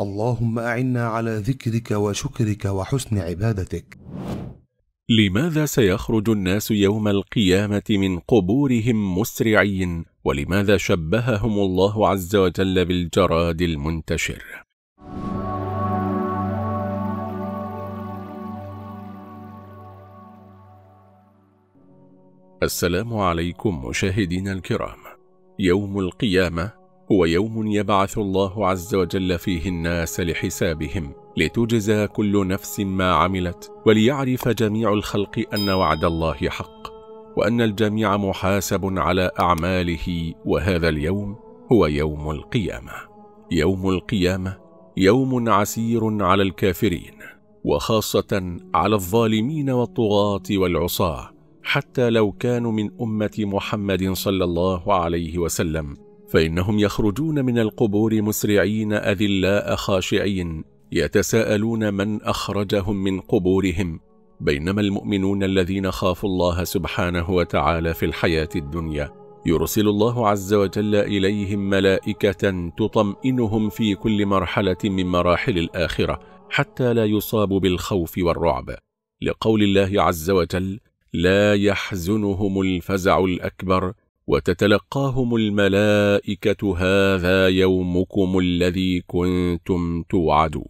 اللهم أعنا على ذكرك وشكرك وحسن عبادتك لماذا سيخرج الناس يوم القيامة من قبورهم مسرعين ولماذا شبههم الله عز وجل بالجراد المنتشر السلام عليكم مشاهدينا الكرام يوم القيامة هو يوم يبعث الله عز وجل فيه الناس لحسابهم لتجزى كل نفس ما عملت وليعرف جميع الخلق أن وعد الله حق وأن الجميع محاسب على أعماله وهذا اليوم هو يوم القيامة يوم القيامة يوم عسير على الكافرين وخاصة على الظالمين والطغاة والعصاة حتى لو كانوا من أمة محمد صلى الله عليه وسلم فإنهم يخرجون من القبور مسرعين أذلاء خاشعين يتساءلون من أخرجهم من قبورهم بينما المؤمنون الذين خافوا الله سبحانه وتعالى في الحياة الدنيا يرسل الله عز وجل إليهم ملائكة تطمئنهم في كل مرحلة من مراحل الآخرة حتى لا يصابوا بالخوف والرعب لقول الله عز وجل لا يحزنهم الفزع الأكبر وتتلقاهم الملائكة هذا يومكم الذي كنتم توعدون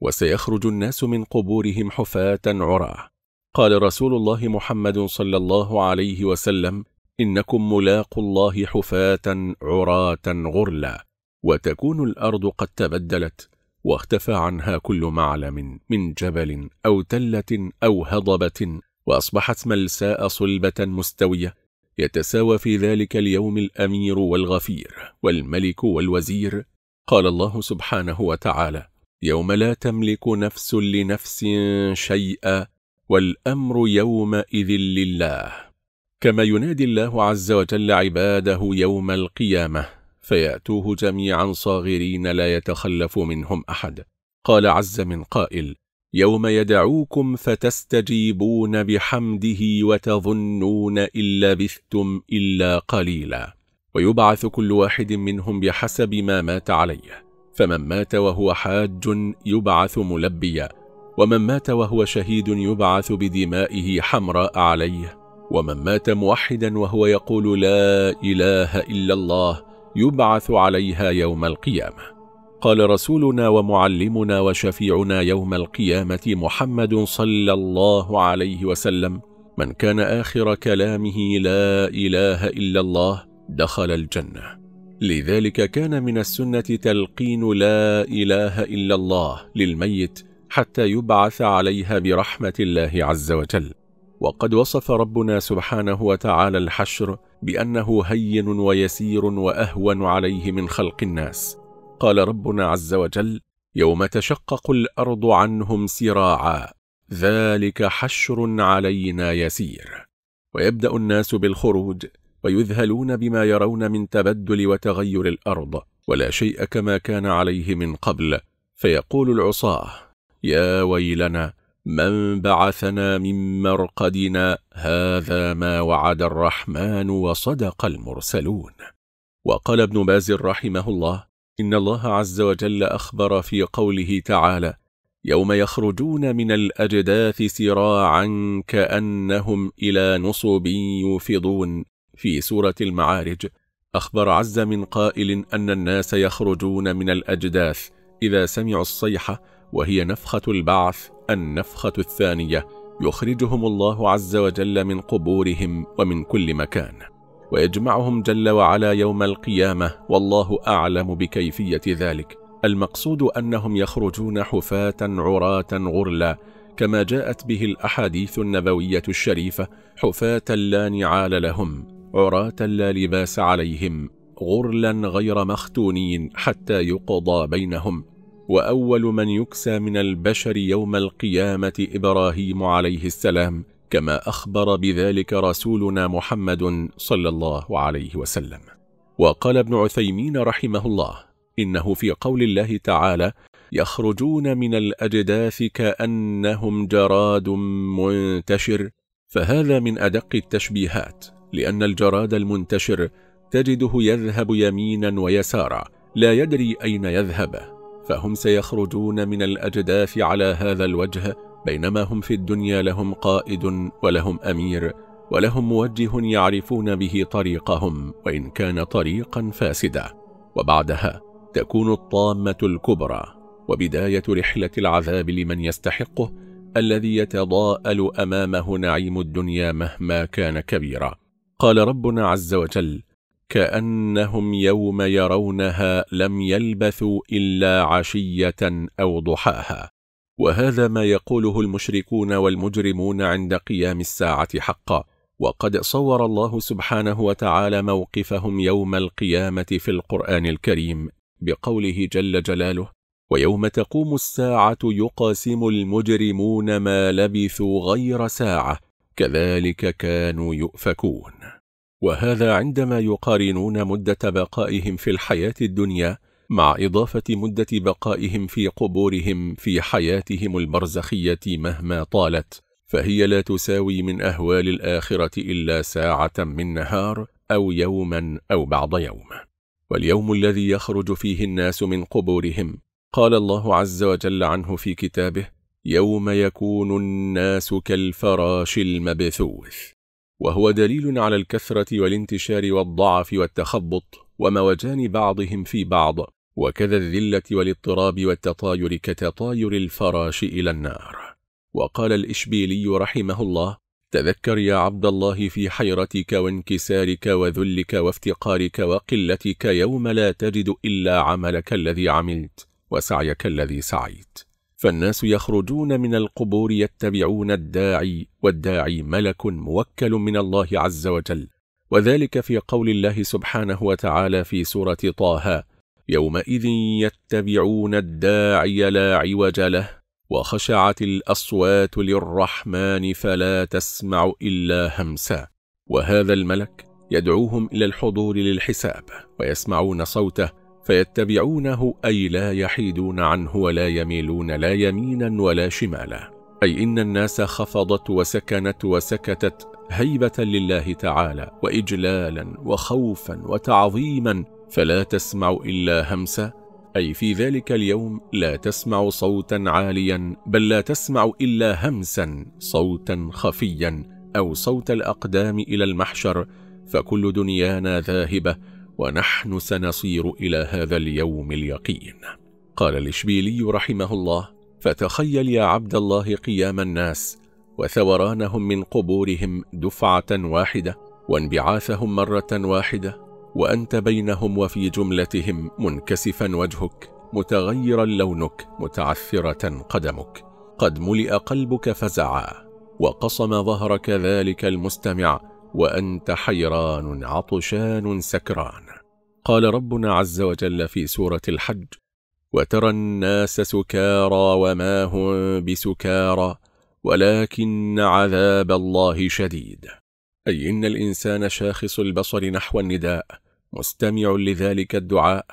وسيخرج الناس من قبورهم حفاة عراه قال رسول الله محمد صلى الله عليه وسلم إنكم ملاق الله حفاة عراة غرلا وتكون الأرض قد تبدلت واختفى عنها كل معلم من جبل أو تلة أو هضبة وأصبحت ملساء صلبة مستوية يتساوى في ذلك اليوم الأمير والغفير والملك والوزير قال الله سبحانه وتعالى يوم لا تملك نفس لنفس شيئا والأمر يومئذ لله كما ينادي الله عز وجل عباده يوم القيامة فيأتوه جميعا صاغرين لا يتخلف منهم أحد قال عز من قائل يوم يدعوكم فتستجيبون بحمده وتظنون إن لبثتم إلا قليلا ويبعث كل واحد منهم بحسب ما مات عليه فمن مات وهو حاج يبعث ملبيا ومن مات وهو شهيد يبعث بدمائه حمراء عليه ومن مات موحدا وهو يقول لا إله إلا الله يبعث عليها يوم القيامة قال رسولنا ومعلمنا وشفيعنا يوم القيامة محمد صلى الله عليه وسلم من كان آخر كلامه لا إله إلا الله دخل الجنة لذلك كان من السنة تلقين لا إله إلا الله للميت حتى يبعث عليها برحمة الله عز وجل وقد وصف ربنا سبحانه وتعالى الحشر بأنه هين ويسير وأهون عليه من خلق الناس قال ربنا عز وجل يوم تشقق الأرض عنهم سراعا ذلك حشر علينا يسير ويبدأ الناس بالخروج ويذهلون بما يرون من تبدل وتغير الأرض ولا شيء كما كان عليه من قبل فيقول العصاه يا ويلنا من بعثنا من مرقدنا هذا ما وعد الرحمن وصدق المرسلون وقال ابن باز رحمه الله إن الله عز وجل أخبر في قوله تعالى يوم يخرجون من الأجداث سراعا كأنهم إلى نصب يوفضون في سورة المعارج أخبر عز من قائل أن الناس يخرجون من الأجداث إذا سمعوا الصيحة وهي نفخة البعث النفخة الثانية يخرجهم الله عز وجل من قبورهم ومن كل مكان ويجمعهم جل وعلا يوم القيامة والله أعلم بكيفية ذلك المقصود أنهم يخرجون حفاة عراة غرلا كما جاءت به الأحاديث النبوية الشريفة حفاة لا نعال لهم عراة لا لباس عليهم غرلا غير مختونين حتى يقضى بينهم وأول من يكسى من البشر يوم القيامة إبراهيم عليه السلام كما أخبر بذلك رسولنا محمد صلى الله عليه وسلم وقال ابن عثيمين رحمه الله إنه في قول الله تعالى يخرجون من الأجداث كأنهم جراد منتشر فهذا من أدق التشبيهات لأن الجراد المنتشر تجده يذهب يمينا ويسارا لا يدري أين يذهب فهم سيخرجون من الأجداث على هذا الوجه بينما هم في الدنيا لهم قائد ولهم أمير ولهم موجه يعرفون به طريقهم وإن كان طريقا فاسدا وبعدها تكون الطامة الكبرى وبداية رحلة العذاب لمن يستحقه الذي يتضاءل أمامه نعيم الدنيا مهما كان كبيرا قال ربنا عز وجل كأنهم يوم يرونها لم يلبثوا إلا عشية أو ضحاها وهذا ما يقوله المشركون والمجرمون عند قيام الساعة حقا وقد صور الله سبحانه وتعالى موقفهم يوم القيامة في القرآن الكريم بقوله جل جلاله ويوم تقوم الساعة يقاسم المجرمون ما لبثوا غير ساعة كذلك كانوا يؤفكون وهذا عندما يقارنون مدة بقائهم في الحياة الدنيا مع إضافة مدة بقائهم في قبورهم في حياتهم البرزخية مهما طالت فهي لا تساوي من أهوال الآخرة إلا ساعة من نهار أو يوما أو بعض يوم واليوم الذي يخرج فيه الناس من قبورهم قال الله عز وجل عنه في كتابه يوم يكون الناس كالفراش المبثوث وهو دليل على الكثرة والانتشار والضعف والتخبط وموجان بعضهم في بعض وكذا الذلة والاضطراب والتطاير كتطاير الفراش إلى النار وقال الإشبيلي رحمه الله تذكر يا عبد الله في حيرتك وانكسارك وذلك وافتقارك وقلتك يوم لا تجد إلا عملك الذي عملت وسعيك الذي سعيت فالناس يخرجون من القبور يتبعون الداعي والداعي ملك موكل من الله عز وجل وذلك في قول الله سبحانه وتعالى في سورة طه يومئذ يتبعون الداعي لا عوج له وخشعت الأصوات للرحمن فلا تسمع إلا همسا وهذا الملك يدعوهم إلى الحضور للحساب ويسمعون صوته فيتبعونه أي لا يحيدون عنه ولا يميلون لا يمينا ولا شمالا أي إن الناس خفضت وسكنت وسكتت هيبة لله تعالى وإجلالا وخوفا وتعظيما فلا تسمع إلا همسة أي في ذلك اليوم لا تسمع صوتا عاليا بل لا تسمع إلا همسا صوتا خفيا أو صوت الأقدام إلى المحشر فكل دنيانا ذاهبة ونحن سنصير إلى هذا اليوم اليقين قال الإشبيلي رحمه الله فتخيل يا عبد الله قيام الناس وثورانهم من قبورهم دفعة واحدة وانبعاثهم مرة واحدة وأنت بينهم وفي جملتهم منكسفا وجهك متغيرا لونك متعثرة قدمك قد ملئ قلبك فزعا وقصم ظهرك ذلك المستمع وأنت حيران عطشان سكران قال ربنا عز وجل في سورة الحج وترى الناس سكارى وما هم بسكارى ولكن عذاب الله شديد أي إن الإنسان شاخص البصر نحو النداء مستمع لذلك الدعاء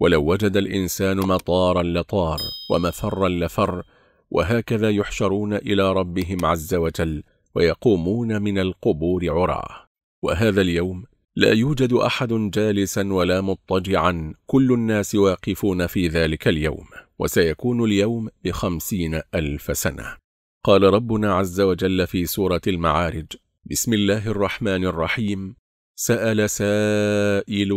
ولو وجد الإنسان مطارا لطار ومفرا لفر وهكذا يحشرون إلى ربهم عز وجل ويقومون من القبور عرى وهذا اليوم لا يوجد أحد جالسا ولا مضطجعا كل الناس واقفون في ذلك اليوم وسيكون اليوم بخمسين ألف سنة قال ربنا عز وجل في سورة المعارج بسم الله الرحمن الرحيم سأل سائل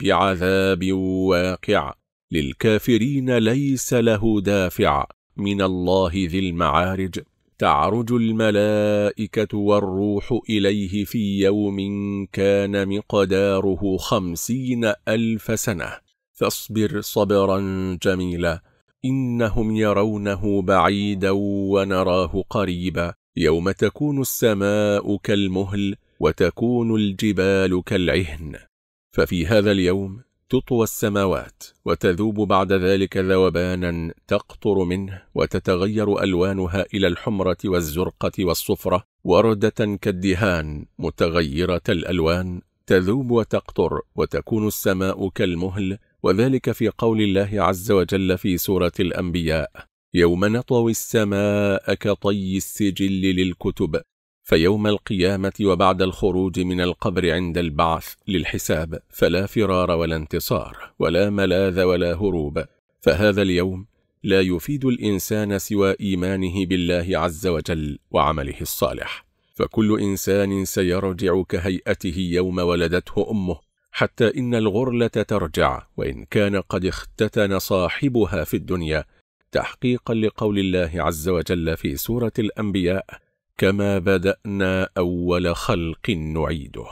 بعذاب واقع للكافرين ليس له دافع من الله ذي المعارج تعرج الملائكة والروح إليه في يوم كان مقداره خمسين ألف سنة فاصبر صبرا جميلا إنهم يرونه بعيدا ونراه قريبا يوم تكون السماء كالمهل وتكون الجبال كالعهن ففي هذا اليوم تطوى السماوات وتذوب بعد ذلك ذوبانا تقطر منه وتتغير ألوانها إلى الحمرة والزرقة والصفرة وردة كالدهان متغيرة الألوان تذوب وتقطر وتكون السماء كالمهل وذلك في قول الله عز وجل في سورة الأنبياء يوم نطوي السماء كطي السجل للكتب فيوم القيامة وبعد الخروج من القبر عند البعث للحساب فلا فرار ولا انتصار ولا ملاذ ولا هروب فهذا اليوم لا يفيد الإنسان سوى إيمانه بالله عز وجل وعمله الصالح فكل إنسان سيرجع كهيئته يوم ولدته أمه حتى إن الغرلة ترجع وإن كان قد اختتن صاحبها في الدنيا تحقيقا لقول الله عز وجل في سورة الأنبياء كما بدأنا أول خلق نعيده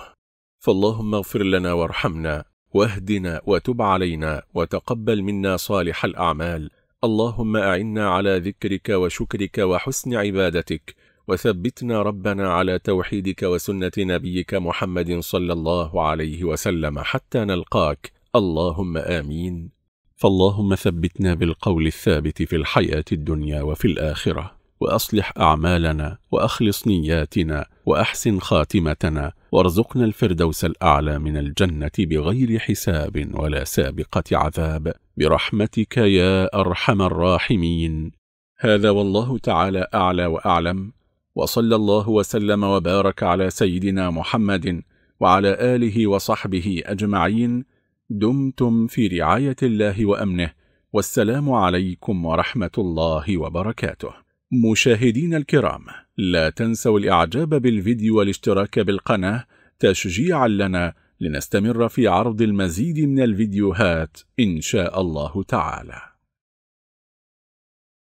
فاللهم اغفر لنا وارحمنا واهدنا وتب علينا وتقبل منا صالح الأعمال اللهم أعنا على ذكرك وشكرك وحسن عبادتك وثبتنا ربنا على توحيدك وسنة نبيك محمد صلى الله عليه وسلم حتى نلقاك اللهم آمين فاللهم ثبتنا بالقول الثابت في الحياة الدنيا وفي الآخرة وأصلح أعمالنا وأخلص نياتنا وأحسن خاتمتنا وارزقنا الفردوس الأعلى من الجنة بغير حساب ولا سابقة عذاب برحمتك يا أرحم الراحمين هذا والله تعالى أعلى وأعلم وصلى الله وسلم وبارك على سيدنا محمد وعلى آله وصحبه أجمعين دمتم في رعاية الله وأمنه والسلام عليكم ورحمة الله وبركاته مشاهدين الكرام لا تنسوا الإعجاب بالفيديو والاشتراك بالقناة تشجيعا لنا لنستمر في عرض المزيد من الفيديوهات إن شاء الله تعالى